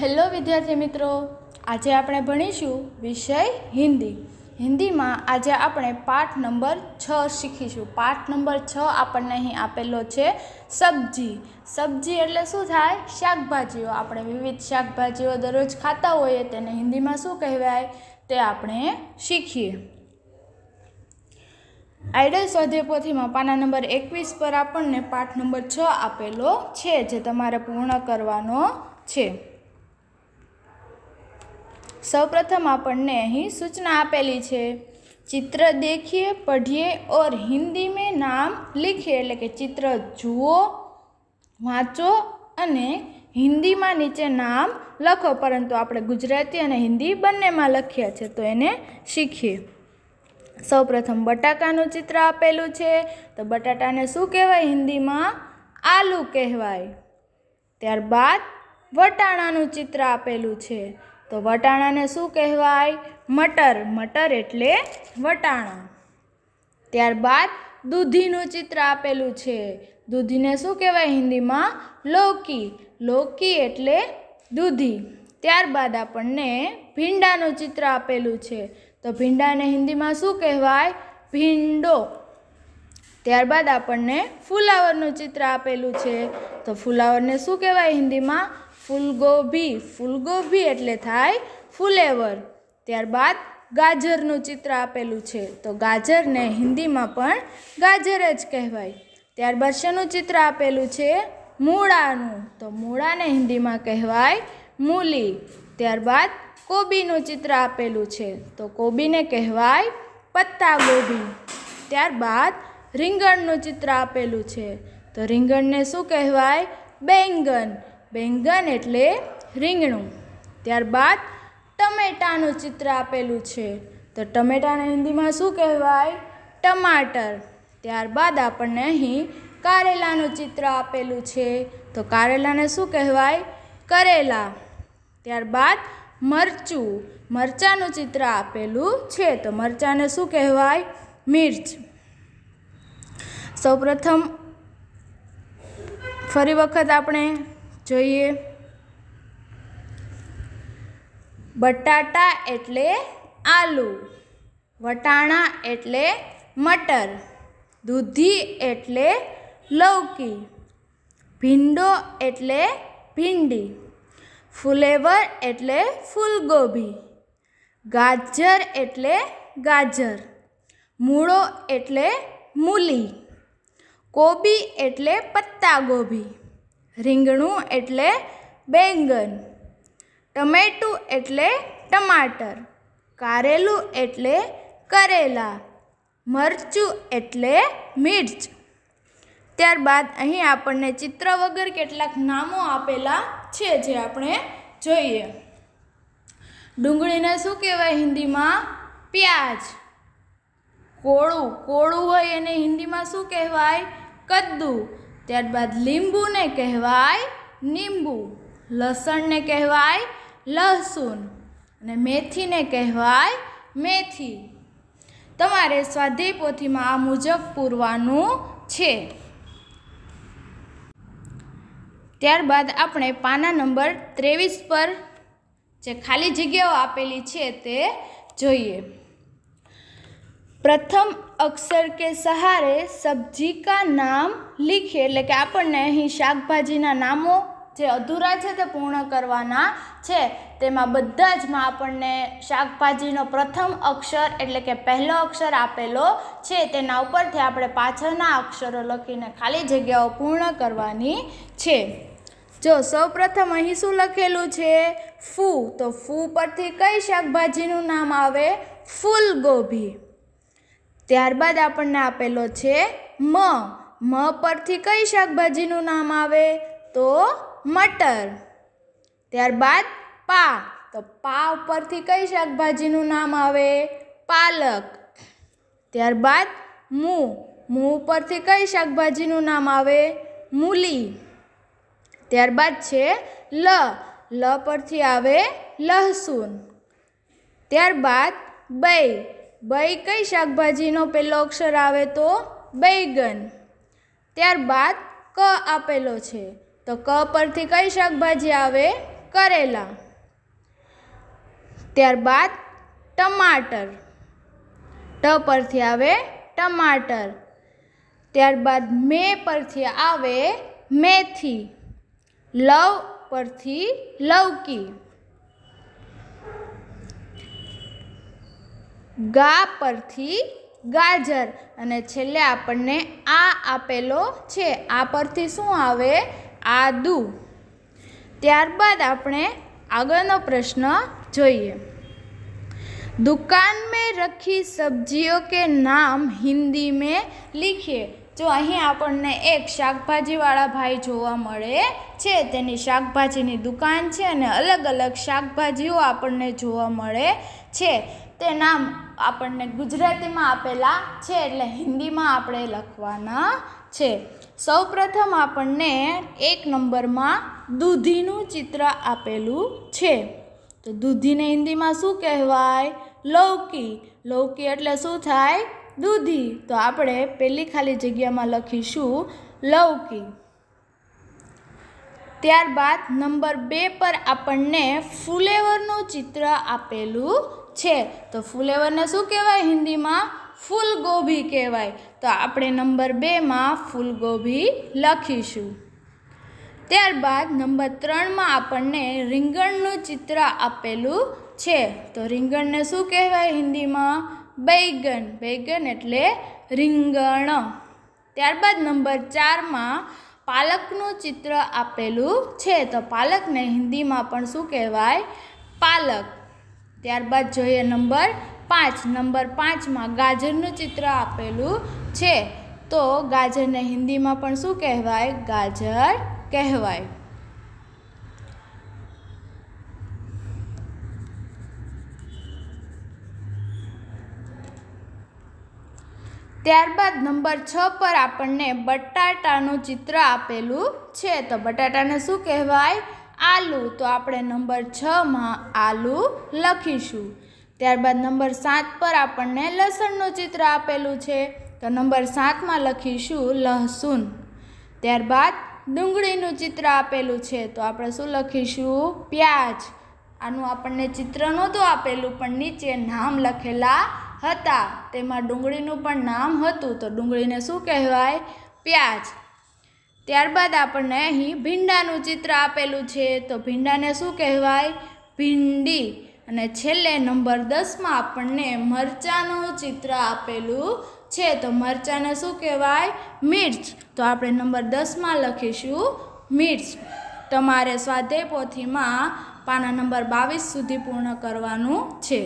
hello વિદ્યાર્થી મિત્રો આજે આપણે ભણીશું વિષય હિન્દી હિન્દીમાં આજે આપણે પાઠ નંબર છ શીખીશું પાઠ નંબર છ આપણને અહીં આપેલો છે સબ્જી સબ્જી એટલે શું થાય શાકભાજીઓ આપણે વિવિધ શાકભાજીઓ દરરોજ ખાતા હોઈએ તેને હિન્દીમાં શું કહેવાય તે આપણે શીખીએ આઈડલ સ્વાધ્યાયપોથીમાં પાના નંબર એકવીસ પર આપણને પાઠ નંબર છ આપેલો છે જે તમારે પૂર્ણ કરવાનો છે સૌપ્રથમ આપણને અહીં સૂચના આપેલી છે ચિત્ર દેખીએ પઢીએ ઓર હિન્દી મેં નામ લીખીએ એટલે કે ચિત્ર જુઓ વાંચો અને હિન્દીમાં નીચે નામ લખો પરંતુ આપણે ગુજરાતી અને હિન્દી બંનેમાં લખ્યા છે તો એને શીખીએ સૌપ્રથમ બટાકાનું ચિત્ર આપેલું છે તો બટાટાને શું કહેવાય હિન્દીમાં આલુ કહેવાય ત્યારબાદ વટાણાનું ચિત્ર આપેલું છે તો વટાણાને શું કહેવાય મટર મટર એટલે વટાણા ત્યારબાદ દૂધીનું ચિત્ર આપેલું છે દૂધીને શું કહેવાય હિન્દીમાં લોકી લોકી એટલે દૂધી ત્યારબાદ આપણને ભીંડાનું ચિત્ર આપેલું છે તો ભીંડાને હિન્દીમાં શું કહેવાય ભીંડો ત્યારબાદ આપણને ફુલાવરનું ચિત્ર આપેલું છે તો ફુલાવરને શું કહેવાય હિન્દીમાં ફૂલગોભી ફૂલગોભી એટલે થાય ફુલેવર ત્યારબાદ ગાજરનું ચિત્ર આપેલું છે તો ગાજરને હિન્દીમાં પણ ગાજર જ કહેવાય ત્યારબાદ શેનું ચિત્ર આપેલું છે મૂળાનું તો મૂળાને હિન્દીમાં કહેવાય મૂલી ત્યારબાદ કોબીનું ચિત્ર આપેલું છે તો કોબીને કહેવાય પત્તા ગોબી ત્યારબાદ રીંગણનું ચિત્ર આપેલું છે તો રીંગણને શું કહેવાય બેંગન બેંગન એટલે રીંગણું ત્યારબાદ ટમેટાનું ચિત્ર આપેલું છે તો ટમેટાને હિન્દીમાં શું કહેવાય ટમાટર ત્યારબાદ આપણને અહીં કારેલાનું ચિત્ર આપેલું છે તો કારેલાને શું કહેવાય કરેલા ત્યારબાદ મરચું મરચાનું ચિત્ર આપેલું છે તો મરચાંને શું કહેવાય મિર્ચ સૌપ્રથમ ફરી વખત આપણે जॉईए बटाटा એટલે आलू वटाणा એટલે મટર દૂધી એટલે લૌકી भिંડો એટલે ભીંડી ફ્લેવર એટલે ફૂલકોબી ગાજર એટલે ગાજર મૂળો એટલે મૂલી કોબી એટલે પત્તાકોબી રીંગણું એટલે બેંગન ટમેટું એટલે ટમાટર કારેલું એટલે કરેલા મરચું એટલે મિર્ચ ત્યારબાદ અહીં આપણને ચિત્ર વગર કેટલાક નામો આપેલા છે જે આપણે જોઈએ ડુંગળીને શું કહેવાય હિન્દીમાં પ્યાજ કોળું કોળું હોય એને હિન્દીમાં શું કહેવાય કદ્દુ ત્યારબાદ લીંબુને કહેવાય નીંબુ લસણને કહેવાય લસુન અને મેથીને કહેવાય મેથી તમારે સ્વાધ્યાય પોથીમાં આ મુજબ પૂરવાનું છે ત્યારબાદ આપણે પાના નંબર ત્રેવીસ પર જે ખાલી જગ્યાઓ આપેલી છે તે જોઈએ પ્રથમ અક્ષર કે સહારે સબ્જી કા નામ લીખીએ એટલે કે આપણને અહીં શાકભાજીના નામો જે અધૂરા છે તે પૂર્ણ કરવાના છે તેમાં બધા જમાં આપણને શાકભાજીનો પ્રથમ અક્ષર એટલે કે પહેલો અક્ષર આપેલો છે તેના ઉપરથી આપણે પાછળના અક્ષરો લખીને ખાલી જગ્યાઓ પૂર્ણ કરવાની છે જો સૌપ્રથમ અહીં શું લખેલું છે ફૂ તો ફૂ પરથી કઈ શાકભાજીનું નામ આવે ફૂલગોભી ત્યારબાદ આપણને આપેલો છે મ મ પરથી કઈ શાકભાજીનું નામ આવે તો મટર ત્યારબાદ પા તો પા ઉપરથી કઈ શાકભાજીનું નામ આવે પાલક ત્યારબાદ મૂ મૂ ઉપરથી કઈ શાકભાજીનું નામ આવે મૂલી ત્યારબાદ છે લ લ પરથી આવે લહસુન ત્યારબાદ બે બઈ કઈ શાકભાજીનો પહેલો અક્ષર આવે તો બૈગન ત્યારબાદ ક આપેલો છે તો ક પરથી કઈ શાકભાજી આવે કરેલા ત્યારબાદ ટમાટર ટ પરથી આવે ટમાટર ત્યારબાદ મે પરથી આવે મેથી લવ પરથી લવકી ગા પરથી ગાજર અને છેલ્લે આપણને આ આપેલો છે આ પરથી શું આવે આદુ ત્યારબાદ આપણે આગળનો પ્રશ્ન જોઈએ દુકાન મેં રખી સબ્જીઓ કે નામ હિન્દી મેં લીખીએ જો અહીં આપણને એક શાકભાજીવાળા ભાઈ જોવા મળે છે તેની શાકભાજીની દુકાન છે અને અલગ અલગ શાકભાજીઓ આપણને જોવા મળે છે તે નામ આપણને ગુજરાતીમાં આપેલા છે એટલે હિન્દીમાં આપણે લખવાના છે સૌપ્રથમ આપણને એક નંબરમાં દૂધીનું ચિત્ર આપેલું છે તો દૂધીને હિન્દીમાં શું કહેવાય લૌકી લૌકી એટલે શું થાય દૂધી તો આપણે પહેલી ખાલી જગ્યામાં લખીશું લૌકી ત્યારબાદ નંબર બે પર આપણને ફુલેવરનું ચિત્ર આપેલું છે તો ફુલેવરને શું કહેવાય હિન્દીમાં ફૂલગોભી કહેવાય તો આપણે નંબર બેમાં ફૂલગોભી લખીશું ત્યારબાદ નંબર ત્રણમાં આપણને રીંગણનું ચિત્ર આપેલું છે તો રીંગણને શું કહેવાય હિન્દીમાં બૈગન બૈગન એટલે રીંગણ ત્યારબાદ નંબર ચારમાં પાલકનું ચિત્ર આપેલું છે તો પાલકને હિન્દીમાં પણ શું કહેવાય પાલક ત્યારબાદ જોઈએ નંબર પાંચ નંબર પાંચમાં ગાજરનું ચિત્ર આપેલું છે તો ગાજરને હિન્દીમાં પણ શું કહેવાય ગાજર કહેવાય ત્યારબાદ નંબર છ પર આપણને બટાટાનું ચિત્ર આપેલું છે તો બટાટાને શું કહેવાય આલુ તો આપણે નંબર છમાં આલુ લખીશું ત્યારબાદ નંબર સાત પર આપણને લસણનું ચિત્ર આપેલું છે તો નંબર સાતમાં લખીશું લહસુન ત્યારબાદ ડુંગળીનું ચિત્ર આપેલું છે તો આપણે શું લખીશું પ્યાજ આનું આપણને ચિત્ર નહોતું આપેલું પણ નીચે નામ લખેલા હતા તેમાં ડુંગળીનું પણ નામ હતું તો ડુંગળીને શું કહેવાય પ્યાજ ત્યારબાદ આપણને અહીં ભીંડાનું ચિત્ર આપેલું છે તો ભીંડાને શું કહેવાય ભીંડી અને છેલ્લે નંબર દસમાં આપણને મરચાંનું ચિત્ર આપેલું છે તો મરચાંને શું કહેવાય મિર્ચ તો આપણે નંબર દસમાં લખીશું મિર્ચ તમારે સ્વાધ્યાય પોથીમાં પાના નંબર બાવીસ સુધી પૂર્ણ કરવાનું છે